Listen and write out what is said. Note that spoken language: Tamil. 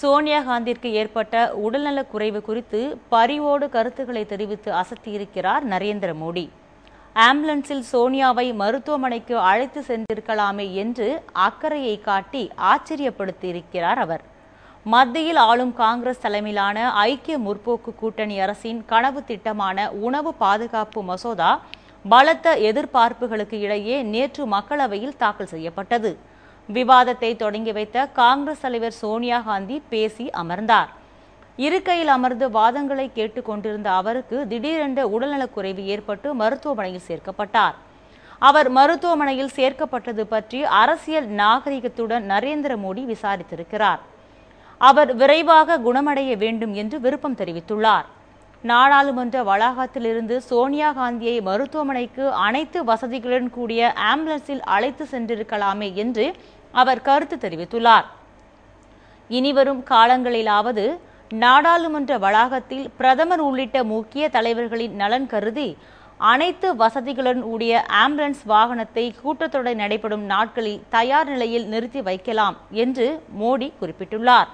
சோனியா காந்திற்கு ஏற்பட்ட உடல்நலக் குறைவு குறித்து பரிவோடு கருத்துக்களை தெரிவித்து அசத்தியிருக்கிறார் நரேந்திர மோடி ஆம்புலன்ஸில் சோனியாவை மருத்துவமனைக்கு அழைத்து சென்றிருக்கலாமே என்று அக்கறையை காட்டி ஆச்சரியப்படுத்தியிருக்கிறார் அவர் மத்தியில் ஆளும் காங்கிரஸ் தலைமையிலான ஐக்கிய முற்போக்கு கூட்டணி அரசின் கனவு திட்டமான உணவு பாதுகாப்பு மசோதா பலத்த எதிர்பார்ப்புகளுக்கு இடையே நேற்று மக்களவையில் தாக்கல் செய்யப்பட்டது விவாதத்தை தொடங்கி வைத்த காங்கிரஸ் தலைவர் சோனியா காந்தி பேசி அமர்ந்தார் இருக்கையில் அமர்ந்து வாதங்களை கொண்டிருந்த அவருக்கு திடீரென்று உடல்நலக்குறைவு ஏற்பட்டு மருத்துவமனையில் சேர்க்கப்பட்டார் அவர் மருத்துவமனையில் சேர்க்கப்பட்டது பற்றி அரசியல் நாகரிகத்துடன் நரேந்திர மோடி விசாரித்திருக்கிறார் அவர் விரைவாக குணமடைய வேண்டும் என்று விருப்பம் தெரிவித்துள்ளார் நாடாளுமன்ற வளாகத்திலிருந்து சோனியா காந்தியை மருத்துவமனைக்கு அனைத்து வசதிகளுடன் கூடிய ஆம்புலன்ஸில் அழைத்து சென்றிருக்கலாமே என்று அவர் கருத்து தெரிவித்துள்ளார் இனிவரும் காலங்களிலாவது நாடாளுமன்ற வளாகத்தில் பிரதமர் உள்ளிட்ட முக்கிய தலைவர்களின் நலன் கருதி அனைத்து வசதிகளுடன் கூடிய ஆம்புலன்ஸ் வாகனத்தை கூட்டத்தொடர் நடைபெறும் நாட்களில் தயார் நிலையில் நிறுத்தி வைக்கலாம் என்று மோடி குறிப்பிட்டுள்ளார்